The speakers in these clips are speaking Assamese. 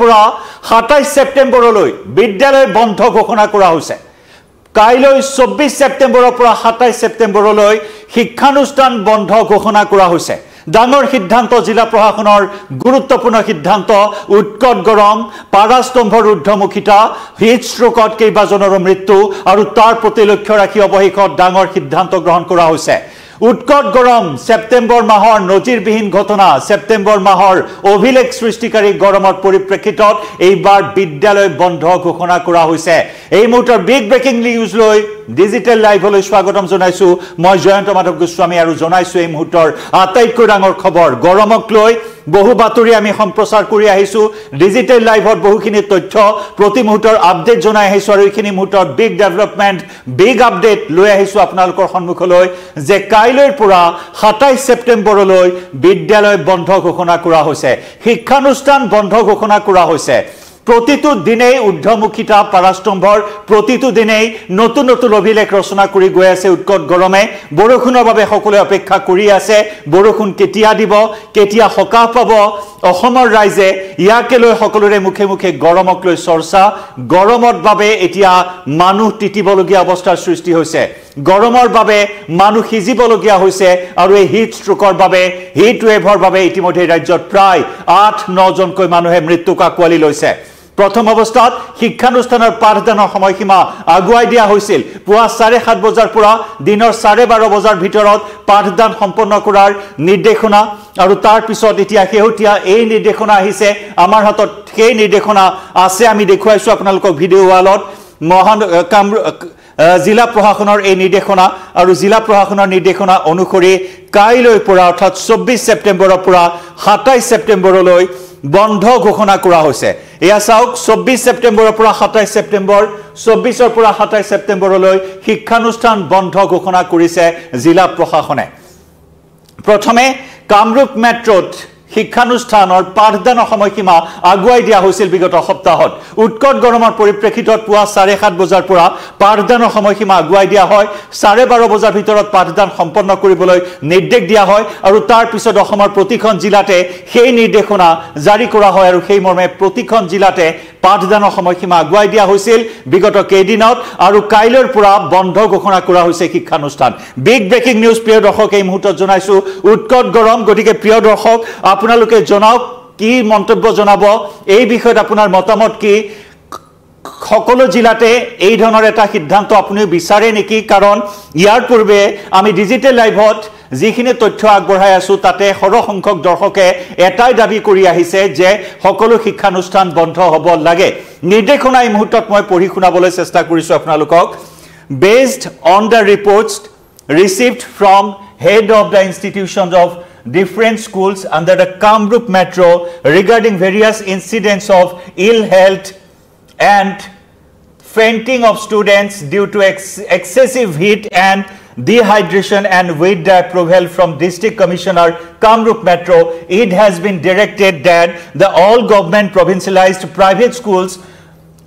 পৰা সাতাইছ ছেপ্টেম্বৰলৈ বিদ্যালয় বন্ধ ঘোষণা কৰা হৈছে কাইলৈ চৌব্বিছ ছেপ্টেম্বৰৰ পৰা সাতাইছ ছেপ্টেম্বৰলৈ শিক্ষানুষ্ঠান বন্ধ ঘোষণা কৰা হৈছে ডাঙৰ সিদ্ধান্ত জিলা প্ৰশাসনৰ গুৰুত্বপূৰ্ণ সিদ্ধান্ত উৎকট গৰম পাৰাস্তম্ভৰ ঊৰ্ধমুখিতা হিটষ্ট্ৰোকত কেইবাজনৰো মৃত্যু আৰু তাৰ প্ৰতি লক্ষ্য ৰাখি অৱশেষত ডাঙৰ সিদ্ধান্ত গ্ৰহণ কৰা হৈছে উৎকট গৰম ছেপ্টেম্বৰ মাহৰ নজিৰবিহীন ঘটনা ছেপ্টেম্বৰ মাহৰ অভিলেখ সৃষ্টিকাৰী গৰমৰ পৰিপ্ৰেক্ষিতত এইবাৰ বিদ্যালয় বন্ধ ঘোষণা কৰা হৈছে এই মুহূৰ্তৰ বিগ ব্ৰেকিং নিউজ লৈ ডিজিটেল লাইভলৈ স্বাগতম জনাইছোঁ মই জয়ন্ত মাধৱ গোস্বামী আৰু জনাইছোঁ এই মুহূৰ্তৰ আটাইতকৈ ডাঙৰ খবৰ গৰমক লৈ বহু বাতৰি আমি সম্প্ৰচাৰ কৰি আহিছোঁ ডিজিটেল লাইভত বহুখিনি তথ্য প্ৰতি মুহূৰ্তৰ আপডেট জনাই আহিছোঁ আৰু এইখিনি মুহূৰ্তৰ বিগ ডেভেলপমেণ্ট বিগ আপডেট লৈ আহিছোঁ আপোনালোকৰ সন্মুখলৈ যে কাইলৈৰ পৰা সাতাইছ ছেপ্টেম্বৰলৈ বিদ্যালয় বন্ধ ঘোষণা কৰা হৈছে শিক্ষানুষ্ঠান বন্ধ ঘোষণা কৰা হৈছে প্ৰতিটো দিনেই ঊৰ্ধমুখিতা পাৰাস্তম্ভৰ প্ৰতিটো দিনেই নতুন নতুন অভিলেখ ৰচনা কৰি গৈ আছে উৎকট গৰমে বৰষুণৰ বাবে সকলোৱে অপেক্ষা কৰি আছে বৰষুণ কেতিয়া দিব কেতিয়া সকাহ পাব অসমৰ ৰাইজে ইয়াকে লৈ সকলোৰে মুখে মুখে গৰমক লৈ চৰ্চা গৰমৰ বাবে এতিয়া মানুহ তিতিবলগীয়া অৱস্থাৰ সৃষ্টি হৈছে গৰমৰ বাবে মানুহ সিজিবলগীয়া হৈছে আৰু এই হিট ষ্ট্ৰোকৰ বাবে হিট ৱেভৰ বাবে ইতিমধ্যে ৰাজ্যত প্ৰায় আঠ নজনকৈ মানুহে মৃত্যুক আঁকোৱালি লৈছে প্ৰথম অৱস্থাত শিক্ষানুষ্ঠানৰ পাঠদানৰ সময়সীমা আগুৱাই দিয়া হৈছিল পুৱা চাৰে সাত বজাৰ পৰা দিনৰ চাৰে বাৰ বজাৰ ভিতৰত পাঠদান সম্পন্ন কৰাৰ নিৰ্দেশনা আৰু তাৰপিছত এতিয়া শেহতীয়া এই নিৰ্দেশনা আহিছে আমাৰ হাতত সেই নিৰ্দেশনা আছে আমি দেখুৱাইছোঁ আপোনালোকক ভিডিঅ' ৱালত মহান কাম জিলা প্ৰশাসনৰ এই নিৰ্দেশনা আৰু জিলা প্ৰশাসনৰ নিৰ্দেশনা অনুসৰি কাইলৈৰ পৰা অৰ্থাৎ চৌব্বিছ ছেপ্টেম্বৰৰ পৰা সাতাইছ ছেপ্টেম্বৰলৈ বন্ধ ঘোষণা কৰা হৈছে এয়া চাওক চৌব্বিছ ছেপ্টেম্বৰৰ পৰা সাতাইছ ছেপ্টেম্বৰ চৌব্বিছৰ পৰা সাতাইছ ছেপ্টেম্বৰলৈ শিক্ষানুষ্ঠান বন্ধ ঘোষণা কৰিছে জিলা প্ৰশাসনে প্ৰথমে কামৰূপ মেট্ৰ'ত শিক্ষানুষ্ঠানৰ পাঠদানৰ সময়সীমা আগুৱাই দিয়া হৈছিল বিগত সপ্তাহত উৎকট গৰমৰ পৰিপ্ৰেক্ষিতত পুৱা চাৰে সাত বজাৰ পৰা পাঠদানৰ সময়সীমা আগুৱাই দিয়া হয় চাৰে বাৰ বজাৰ ভিতৰত পাঠদান সম্পন্ন কৰিবলৈ নিৰ্দেশ দিয়া হয় আৰু তাৰপিছত অসমৰ প্ৰতিখন জিলাতে সেই নিৰ্দেশনা জাৰি কৰা হয় আৰু সেই মৰ্মে প্ৰতিখন জিলাতে পাঠদানৰ সময়সীমা আগুৱাই দিয়া হৈছিল বিগত কেইদিনত আৰু কাইলৈৰ পৰা বন্ধ ঘোষণা কৰা হৈছে শিক্ষানুষ্ঠান বিগ ব্ৰেকিং নিউজ প্ৰিয় দৰ্শক এই মুহূৰ্তত জনাইছো উৎকট গৰম গতিকে প্ৰিয় দৰ্শক আপুনি আপোনালোকে জনাওক কি মন্তব্য জনাব এই বিষয়ত আপোনাৰ মতামত কি সকলো জিলাতে এই ধৰণৰ এটা সিদ্ধান্ত আপুনি বিচাৰে নেকি কাৰণ ইয়াৰ পূৰ্বে আমি ডিজিটেল লাইভত যিখিনি তথ্য আগবঢ়াই আছোঁ তাতে সৰহসংখ্যক দৰ্শকে এটাই দাবী কৰি আহিছে যে সকলো শিক্ষানুষ্ঠান বন্ধ হ'ব লাগে নিৰ্দেশনা এই মুহূৰ্তত মই পঢ়ি শুনাবলৈ চেষ্টা কৰিছোঁ আপোনালোকক based on the reports received from head of the institution of different schools under the Kamrup Metro regarding various incidents of ill health and fainting of students due to ex excessive heat and dehydration and with the approval from district commissioner Kamrup Metro, it has been directed that the all government provincialized private schools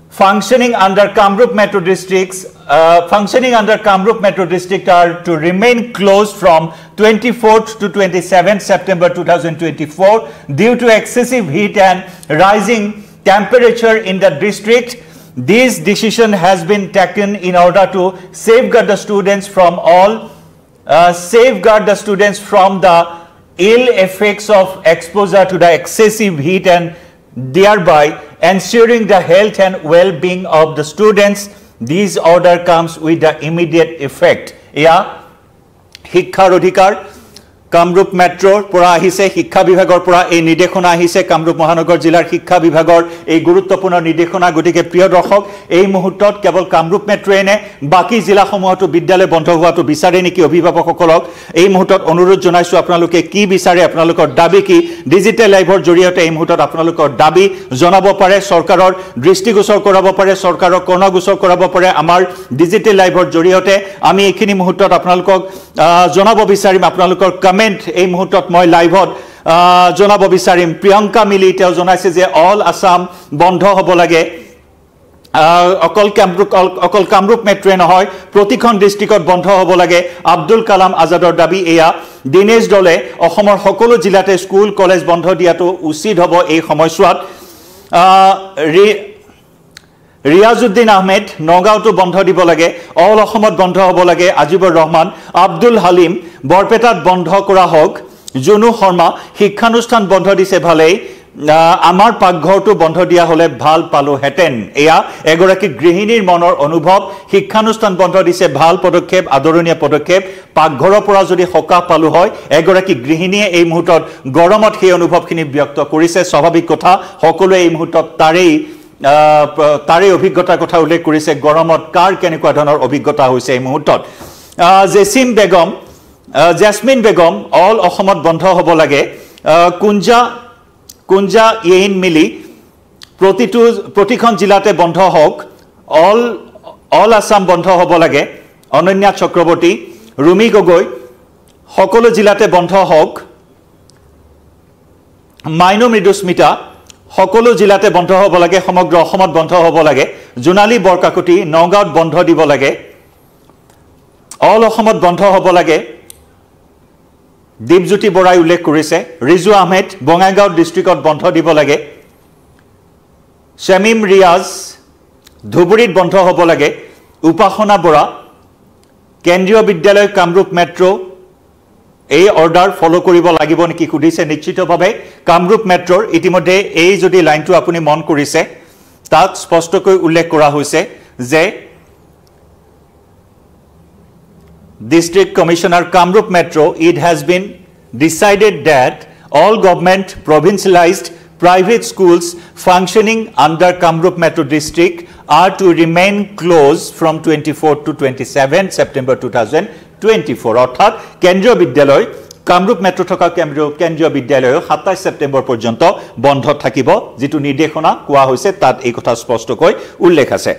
functioning under Kamrup Metro districts, uh, functioning under Kamrup Metro district are to remain closed from 24th to 27th September 2024 due to excessive heat and rising temperature in the district. This decision has been taken in order to safeguard the students from all, uh, safeguard the students from the ill effects of exposure to the excessive heat and thereby ensuring the health and well-being of the students. This order comes with the immediate effect. Yeah, Hikkar অধিকার কামৰূপ মেট্ৰৰ পৰা আহিছে শিক্ষা বিভাগৰ পৰা এই নিৰ্দেশনা আহিছে কামৰূপ মহানগৰ জিলাৰ শিক্ষা বিভাগৰ এই গুৰুত্বপূৰ্ণ নিৰ্দেশনা গতিকে প্ৰিয় দৰ্শক এই মুহূৰ্তত কেৱল কামৰূপ মেট্ৰোৱে নে বাকী জিলাসমূহতো বিদ্যালয় বন্ধ হোৱাটো বিচাৰে নেকি অভিভাৱকসকলক এই মুহূৰ্তত অনুৰোধ জনাইছোঁ আপোনালোকে কি বিচাৰে আপোনালোকৰ দাবী কি ডিজিটেল লাইভৰ জৰিয়তে এই মুহূৰ্তত আপোনালোকৰ দাবী জনাব পাৰে চৰকাৰৰ দৃষ্টিগোচৰ কৰাব পাৰে চৰকাৰক কৰ্ণগোচৰ কৰাব পাৰে আমাৰ ডিজিটেল লাইভৰ জৰিয়তে আমি এইখিনি মুহূৰ্তত আপোনালোকক জনাব বিচাৰিম আপোনালোকৰ কমেণ্ট এই মুহূৰ্তত মই লাইভত জনাব বিচাৰিম প্ৰিয়ংকা মিলি তেওঁ জনাইছে যে অল আছাম বন্ধ হ'ব লাগে অকল কামৰূপ অকল কামৰূপ মেট্ৰোৱে নহয় প্ৰতিখন ডিষ্ট্ৰিক্টত বন্ধ হ'ব লাগে আব্দুল কালাম আজাদৰ দাবী এয়া দীনেশ দলে অসমৰ সকলো জিলাতে স্কুল কলেজ বন্ধ দিয়াটো উচিত হ'ব এই সময়ছোৱাত ৰিয়াজুদ্দিন আহমেদ নগাঁওটো বন্ধ দিব লাগে অল অসমত বন্ধ হ'ব লাগে আজিবুৰ ৰহমান আব্দুল হালিম বৰপেটাত বন্ধ কৰা হওক জুনু শৰ্মা শিক্ষানুষ্ঠান বন্ধ দিছে ভালেই আমাৰ পাকঘৰটো বন্ধ দিয়া হ'লে ভাল পালোহেঁতেন এয়া এগৰাকী গৃহিণীৰ মনৰ অনুভৱ শিক্ষানুষ্ঠান বন্ধ দিছে ভাল পদক্ষেপ আদৰণীয় পদক্ষেপ পাকঘৰৰ পৰা যদি সকাহ পালোঁ হয় এগৰাকী গৃহিণীয়ে এই মুহূৰ্তত গৰমত সেই অনুভৱখিনি ব্যক্ত কৰিছে স্বাভাৱিক কথা সকলোৱে এই মুহূৰ্তত তাৰেই তাৰে অভিজ্ঞতাৰ কথা উল্লেখ কৰিছে গৰমত কাৰ কেনেকুৱা ধৰণৰ অভিজ্ঞতা হৈছে এই মুহূৰ্তত জেচিম বেগম জেচমিন বেগম অল অসমত বন্ধ হ'ব লাগে কুঞ্জা কুঞ্জা ইন মিলি প্ৰতিটো প্ৰতিখন জিলাতে বন্ধ হওক অল অল আছাম বন্ধ হ'ব লাগে অনন্যা চক্ৰৱৰ্তী ৰুমি গগৈ সকলো জিলাতে বন্ধ হওক মাইনু মৃদুস্মিতা সকলো জিলাতে বন্ধ হ'ব লাগে সমগ্ৰ অসমত বন্ধ হ'ব লাগে জোনালী বৰকাকুটি নগাঁৱত বন্ধ দিব লাগে অল অসমত বন্ধ হ'ব লাগে দীপজ্যোতি বৰাই উল্লেখ কৰিছে ৰিজু আহমেদ বঙাইগাঁও ডিষ্ট্ৰিক্টত বন্ধ দিব লাগে শ্বামিম ৰিয়াজ ধুবুৰীত বন্ধ হ'ব লাগে উপাসনা বৰা কেন্দ্ৰীয় বিদ্যালয় কামৰূপ মেট্ৰ' এই অৰ্ডাৰ ফ'ল' কৰিব লাগিব নেকি সুধিছে নিশ্চিতভাৱে কামৰূপ মেট্ৰ'ৰ ইতিমধ্যে এই যদি লাইনটো আপুনি মন কৰিছে তাক স্পষ্টকৈ উল্লেখ কৰা হৈছে যে district commissioner Kamrup metro' it has been decided that all government provincialised private schools functioning under Kamrup metro' district are to remain closed from twenty four to twenty seven September two thousand twenty four অৰ্থাৎ কেন্দ্ৰীয় বিদ্যালয় কামৰূপ মেট্ৰ থকা কেন্দ্ৰীয় কেন্দ্ৰীয় বিদ্যালয়ো সাতাইছ ছেপ্টেম্বৰ পৰ্যন্ত বন্ধ থাকিব যিটো নিৰ্দেশনা কোৱা হৈছে তাত এই কথা স্পষ্টকৈ উল্লেখ আছে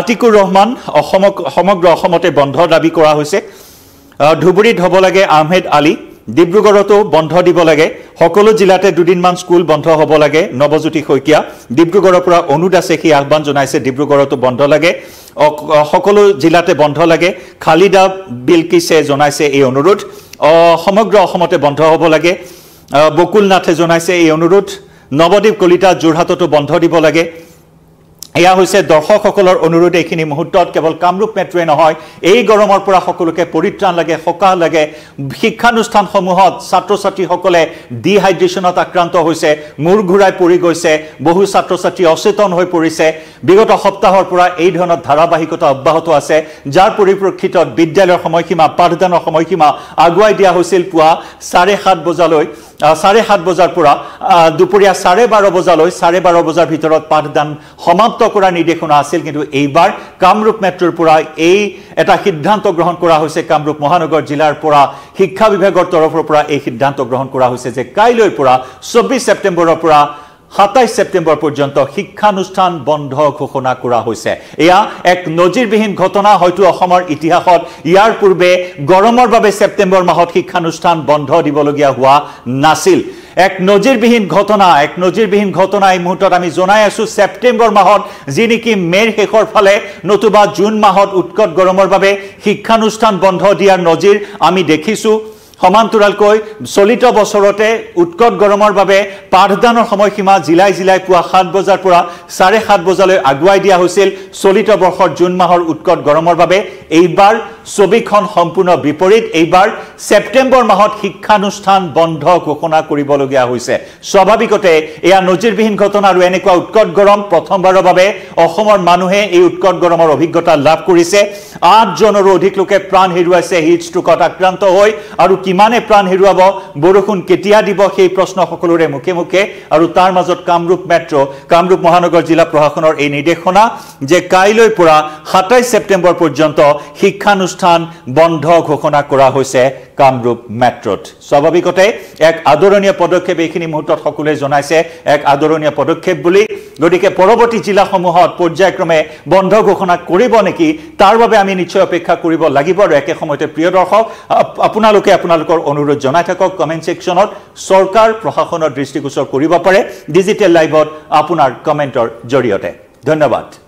আতিকুৰ ৰহমান অসমক সমগ্ৰ অসমতে বন্ধৰ দাবী কৰা হৈছে ধুবুৰীত হ'ব লাগে আহমেদ আলী ডিব্ৰুগড়তো বন্ধ দিব লাগে সকলো জিলাতে দুদিনমান স্কুল বন্ধ হ'ব লাগে নৱজ্যোতি শইকীয়া ডিব্ৰুগড়ৰ পৰা অনু দাসে সেই আহ্বান জনাইছে ডিব্ৰুগড়তো বন্ধ লাগে সকলো জিলাতে বন্ধ লাগে খালিদা বিলকিছে জনাইছে এই অনুৰোধ সমগ্ৰ অসমতে বন্ধ হ'ব লাগে বকুলনাথে জনাইছে এই অনুৰোধ নৱদ্বীপ কলিতা যোৰহাটতো বন্ধ দিব লাগে এয়া হৈছে দৰ্শকসকলৰ অনুৰোধ এইখিনি মুহূৰ্তত কেৱল কামৰূপ মেট্ৰোৱে নহয় এই গৰমৰ পৰা সকলোকে পৰিত্ৰাণ লাগে সকাহ লাগে শিক্ষানুষ্ঠানসমূহত ছাত্ৰ ছাত্ৰীসকলে ডিহাইড্ৰেশ্যনত আক্ৰান্ত হৈছে মূৰ ঘূৰাই পৰি গৈছে বহু ছাত্ৰ ছাত্ৰী অচেতন হৈ পৰিছে বিগত সপ্তাহৰ পৰা এই ধৰণৰ ধাৰাবাহিকতা অব্যাহত আছে যাৰ পৰিপ্ৰেক্ষিতত বিদ্যালয়ৰ সময়সীমা পাঠদানৰ সময়সীমা আগুৱাই দিয়া হৈছিল পুৱা চাৰে সাত বজালৈ চাৰে সাত বজাৰ পৰা দুপৰীয়া চাৰে বাৰ বজালৈ চাৰে বাৰ বজাৰ ভিতৰত পাঠদান সমাপ্ত কৰাৰ নিৰ্দেশনা আছিল কিন্তু এইবাৰ কামৰূপ মেট্ৰ'ৰ পৰা এই এটা সিদ্ধান্ত গ্ৰহণ কৰা হৈছে কামৰূপ মহানগৰ জিলাৰ পৰা শিক্ষা বিভাগৰ তৰফৰ পৰা এই সিদ্ধান্ত গ্ৰহণ কৰা হৈছে যে কাইলৈৰ পৰা চৌব্বিছ ছেপ্টেম্বৰৰ পৰা সাতাইছ ছেপ্টেম্বৰ পৰ্যন্ত শিক্ষানুষ্ঠান বন্ধ ঘোষণা কৰা হৈছে এয়া এক নজিৰবিহীন ঘটনা হয়তো অসমৰ ইতিহাসত ইয়াৰ পূৰ্বে গৰমৰ বাবে ছেপ্টেম্বৰ মাহত শিক্ষানুষ্ঠান বন্ধ দিবলগীয়া হোৱা নাছিল এক নজিৰবিহীন ঘটনা এক নজিৰবিহীন ঘটনা এই মুহূৰ্তত আমি জনাই আছোঁ ছেপ্টেম্বৰ মাহত যি নেকি মেৰ শেষৰ ফালে নতুবা জুন মাহত উৎকট গৰমৰ বাবে শিক্ষানুষ্ঠান বন্ধ দিয়াৰ নজিৰ আমি দেখিছোঁ সমান্তৰালকৈ চলিত বছৰতে উৎকট গৰমৰ বাবে পাঠদানৰ সময়সীমা জিলাই জিলাই পুৱা সাত বজাৰ পৰা চাৰে সাত বজালৈ আগুৱাই দিয়া হৈছিল চলিত বৰ্ষৰ জুন মাহৰ উৎকট গৰমৰ বাবে এইবাৰ ছবিখন সম্পূৰ্ণ বিপৰীত এইবাৰ ছেপ্টেম্বৰ মাহত শিক্ষানুষ্ঠান বন্ধ ঘোষণা কৰিবলগীয়া হৈছে স্বাভাৱিকতে এয়া নজিৰবিহীন ঘটনা আৰু এনেকুৱা উৎকট গৰম প্ৰথমবাৰৰ বাবে অসমৰ মানুহে এই উৎকট গৰমৰ অভিজ্ঞতা লাভ কৰিছে আঠজনৰো অধিক লোকে প্ৰাণ হেৰুৱাইছে হিট ষ্ট্ৰোকত আক্ৰান্ত হৈ আৰু কি কিমানে প্ৰাণ হেৰুৱাব বৰষুণ কেতিয়া দিব সেই প্ৰশ্ন সকলোৰে মুখে মুখে আৰু তাৰ মাজত কামৰূপ মেট্ৰ' কামৰূপ মহানগৰ জিলা প্ৰশাসনৰ এই নিৰ্দেশনা যে কাইলৈ পৰা সাতাইছ ছেপ্টেম্বৰ পৰ্যন্ত শিক্ষানুষ্ঠান বন্ধ ঘোষণা কৰা হৈছে কামৰূপ মেট্ৰ'ত স্বাভাৱিকতে এক আদৰণীয় পদক্ষেপ এইখিনি মুহূৰ্তত সকলোৱে জনাইছে এক আদৰণীয় পদক্ষেপ বুলি গতিকে পৰৱৰ্তী জিলাসমূহত পৰ্যায়ক্ৰমে বন্ধ ঘোষণা কৰিব নেকি তাৰ বাবে আমি নিশ্চয় অপেক্ষা কৰিব লাগিব আৰু একে সময়তে প্ৰিয় দৰ্শক আপোনালোকে আপোনালোকৰ অনুৰোধ জনাই থাকক কমেণ্ট ছেকশ্যনত চৰকাৰ প্ৰশাসনৰ দৃষ্টিগোচৰ কৰিব পাৰে ডিজিটেল লাইভত আপোনাৰ কমেণ্টৰ জৰিয়তে ধন্যবাদ